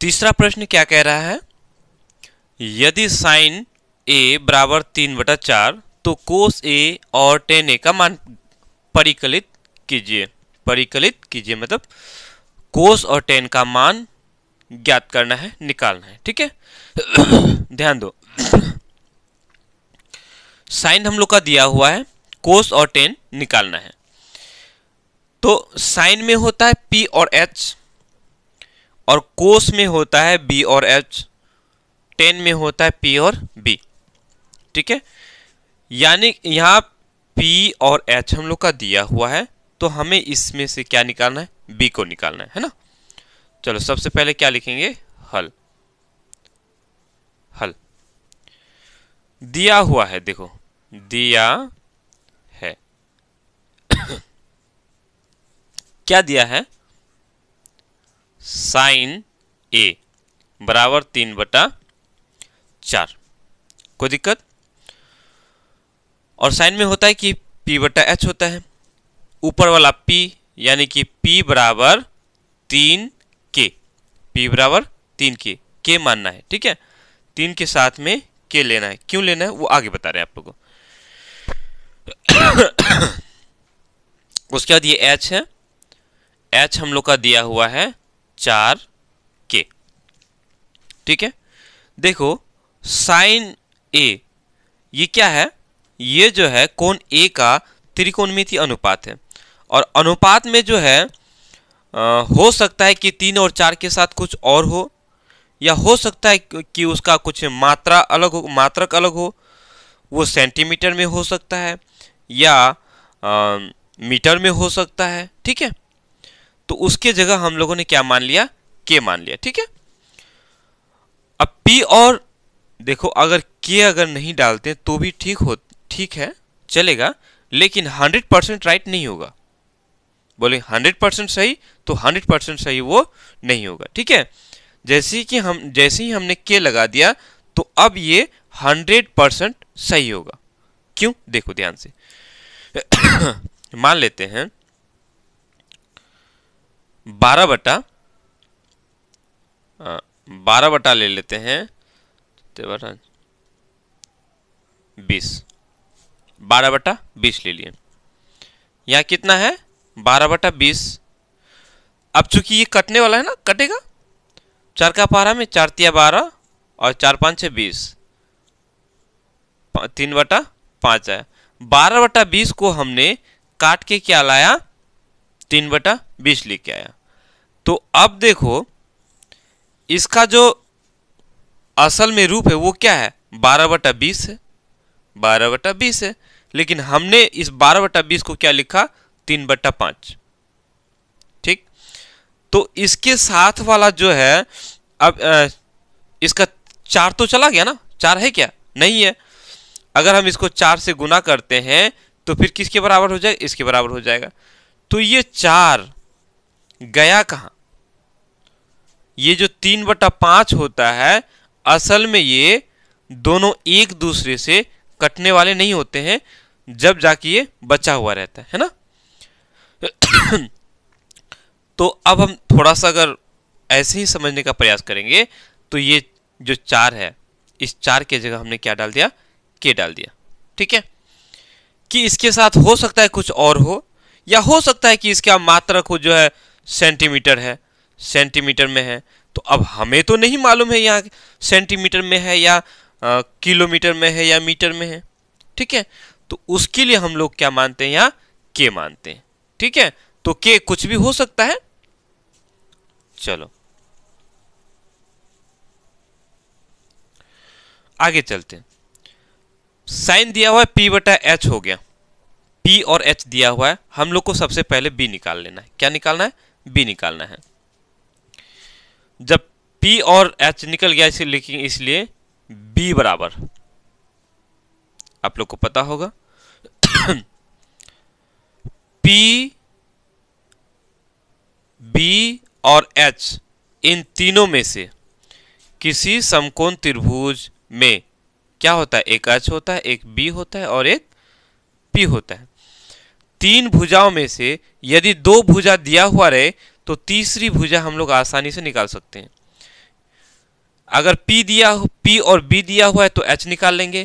तीसरा प्रश्न क्या कह रहा है यदि साइन ए बराबर तीन बटा चार तो कोस ए और टेन ए का मान परिकलित कीजिए परिकलित कीजिए मतलब कोस और टेन का मान ज्ञात करना है निकालना है ठीक है ध्यान दो साइन हम लोग का दिया हुआ है कोस और टेन निकालना है तो साइन में होता है पी और एच और कोस में होता है बी और एच टेन में होता है पी और बी ठीक है यानी यहाँ पी और एच हम लोग का दिया हुआ है तो हमें इसमें से क्या निकालना है बी को निकालना है है ना चलो सबसे पहले क्या लिखेंगे हल हल दिया हुआ है देखो दिया है क्या दिया है साइन ए बराबर तीन बटा चार कोई दिक्कत और साइन में होता है कि पी बटा एच होता है ऊपर वाला पी यानी कि पी बराबर तीन के पी बराबर तीन के के मानना है ठीक है तीन के साथ में के लेना है क्यों लेना है वो आगे बता रहे हैं आप लोगों को उसके बाद ये एच है एच हम लोग का दिया हुआ है चार के ठीक है देखो साइन ए ये क्या है ये जो है कोण ए का त्रिकोणमिति अनुपात है और अनुपात में जो है आ, हो सकता है कि तीन और चार के साथ कुछ और हो या हो सकता है कि उसका कुछ मात्रा अलग हो मात्रक अलग हो वो सेंटीमीटर में हो सकता है या आ, मीटर में हो सकता है ठीक है तो उसके जगह हम लोगों ने क्या मान लिया के मान लिया ठीक है अब पी और देखो अगर के अगर नहीं डालते तो भी ठीक हो ठीक है चलेगा लेकिन हंड्रेड परसेंट राइट नहीं होगा बोले हंड्रेड परसेंट सही तो हंड्रेड परसेंट सही वो नहीं होगा ठीक है जैसे कि हम जैसे ही हमने के लगा दिया तो अब ये हंड्रेड परसेंट सही होगा क्यों देखो ध्यान से मान लेते हैं बारह बटा हाँ, बारह बटा ले लेते हैं तो बटा बीस बारह बटा बीस ले लिए यहाँ कितना है बारह बटा बीस अब चूंकि ये कटने वाला है ना कटेगा चार का पारा में चार तिया बारह और चार पाँच है बीस तीन बटा पाँच आया बारह बटा बीस को हमने काट के क्या लाया तीन बटा बीस लेके आया तो अब देखो इसका जो असल में रूप है वो क्या है बारह बटा बीस है बारह बटा बीस है लेकिन हमने इस बारह बटा बीस को क्या लिखा तीन बटा पाँच ठीक तो इसके साथ वाला जो है अब आ, इसका चार तो चला गया ना चार है क्या नहीं है अगर हम इसको चार से गुना करते हैं तो फिर किसके बराबर हो जाएगा इसके बराबर हो जाएगा तो ये चार गया कहाँ ये जो तीन बटा पाँच होता है असल में ये दोनों एक दूसरे से कटने वाले नहीं होते हैं जब जाके ये बचा हुआ रहता है, है ना तो अब हम थोड़ा सा अगर ऐसे ही समझने का प्रयास करेंगे तो ये जो चार है इस चार के जगह हमने क्या डाल दिया के डाल दिया ठीक है कि इसके साथ हो सकता है कुछ और हो या हो सकता है कि इसका मात्रक हो जो है सेंटीमीटर है सेंटीमीटर में है तो अब हमें तो नहीं मालूम है यहाँ सेंटीमीटर में है या किलोमीटर में है या मीटर में है ठीक है तो उसके लिए हम लोग क्या मानते हैं यहाँ के मानते हैं ठीक है तो के कुछ भी हो सकता है चलो आगे चलते हैं साइन दिया हुआ है पी बटा एच हो गया पी और एच दिया हुआ है हम लोग को सबसे पहले बी निकाल लेना है क्या निकालना है बी निकालना है जब P और H निकल गया इसे लेकिन इसलिए B बराबर आप लोग को पता होगा P B और H इन तीनों में से किसी समकोण त्रिभुज में क्या होता है एक एच होता है एक बी होता है और एक पी होता है तीन भुजाओं में से यदि दो भुजा दिया हुआ रहे तो तीसरी भुजा हम लोग आसानी से निकाल सकते हैं अगर P दिया हो P और B दिया हुआ है तो H निकाल लेंगे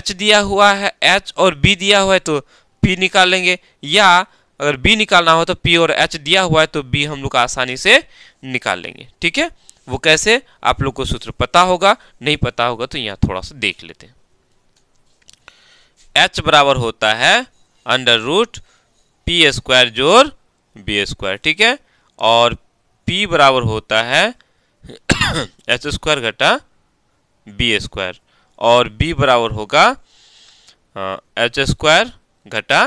H दिया हुआ है H और B दिया हुआ है तो P निकाल लेंगे या अगर B निकालना हो तो P और H दिया हुआ है तो B हम लोग आसानी से निकाल लेंगे ठीक है वो कैसे आप लोग को सूत्र पता होगा नहीं पता होगा तो यहाँ थोड़ा सा देख लेते हैं एच बराबर होता है अंडर रूट पी स्क्वायर जोर बी स्क्वायर ठीक है और P बराबर होता है एच स्क्वायर घटा बी स्क्वायर और B बराबर होगा एच स्क्वायर घटा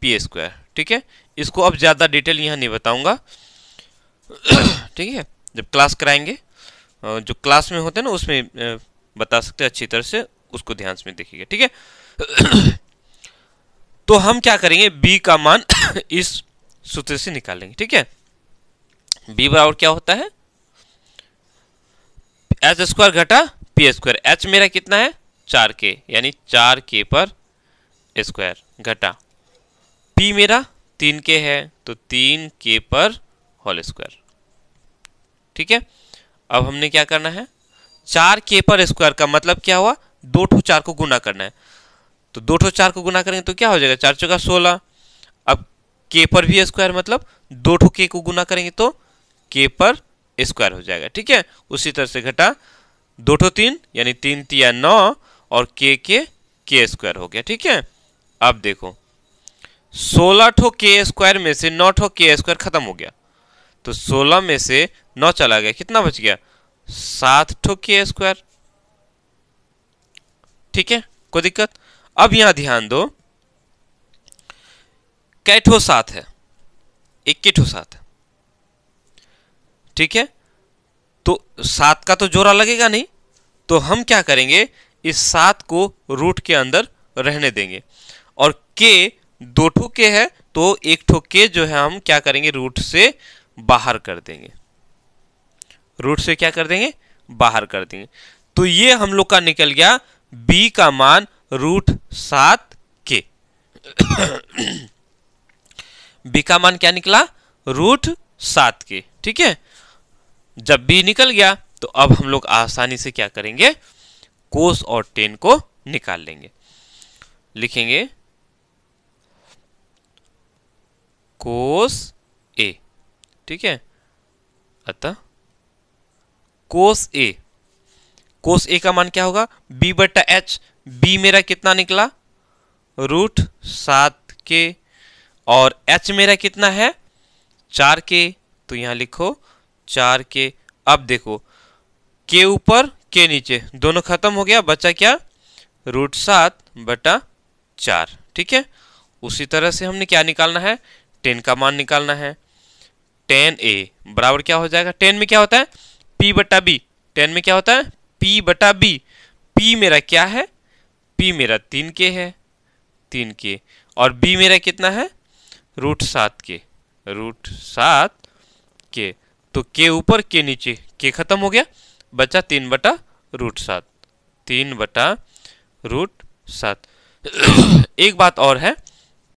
पी स्क्वायर ठीक है इसको अब ज़्यादा डिटेल यहाँ नहीं बताऊँगा ठीक है जब क्लास कराएंगे जो क्लास में होते हैं ना उसमें बता सकते हैं अच्छी तरह से उसको ध्यान से देखिएगा ठीक है तो हम क्या करेंगे b का मान इस सूत्र से निकालेंगे ठीक है बी बराबर क्या होता है एच स्क्वायर घटा पी स्क्वायर एच मेरा कितना है चार के यानी चार के पर स्क्वायर घटा पी मेरा तीन के है तो तीन के पर होल स्क्वायर ठीक है अब हमने क्या करना है चार के पर स्क्वायर का मतलब क्या हुआ दो ठो चार को गुना करना है तो दो ठो चार को गुना करेंगे तो क्या हो जाएगा चार चौका सोलह अब के पर भी स्क्वायर मतलब दो ठो के को गुना करेंगे तो के पर स्क्वायर हो जाएगा ठीक है उसी तरह से घटा दो ठो तीन यानी तीन तिया नौ और के के के स्क्वायर हो गया ठीक है अब देखो सोलह ठो के स्क्वायर में से नौ ठो के स्क्वायर खत्म हो गया तो सोलह में से नौ चला गया कितना बच गया सात ठो के स्क्वायर ठीक है कोई दिक्कत अब यहां ध्यान दो कैठो सात है इक्कीठो सात है ठीक है तो सात का तो जोड़ा लगेगा नहीं तो हम क्या करेंगे इस सात को रूट के अंदर रहने देंगे और के दो ठो के है तो एक ठो के जो है हम क्या करेंगे रूट से बाहर कर देंगे रूट से क्या कर देंगे बाहर कर देंगे तो ये हम लोग का निकल गया बी का मान रूट सात के बी का मान क्या निकला रूट सात के ठीक है जब बी निकल गया तो अब हम लोग आसानी से क्या करेंगे कोस और टेन को निकाल लेंगे लिखेंगे कोस ए ठीक है अतः कोस ए कोस ए का मान क्या होगा बी बटा एच बी मेरा कितना निकला रूट सात के और एच मेरा कितना है चार के तो यहां लिखो चार के अब देखो के ऊपर के नीचे दोनों खत्म हो गया बचा क्या रूट सात बटा चार ठीक है उसी तरह से हमने क्या निकालना है टेन का मान निकालना है टेन ए बराबर क्या हो जाएगा टेन में क्या होता है पी बटा बी टेन में क्या होता है पी बटा बी पी मेरा क्या है पी मेरा तीन के है तीन के और बी मेरा कितना है रूट सात के रूट सात के तो के ऊपर के नीचे के खत्म हो गया बचा तीन बटा रूट सात तीन बटा रूट सात एक बात और है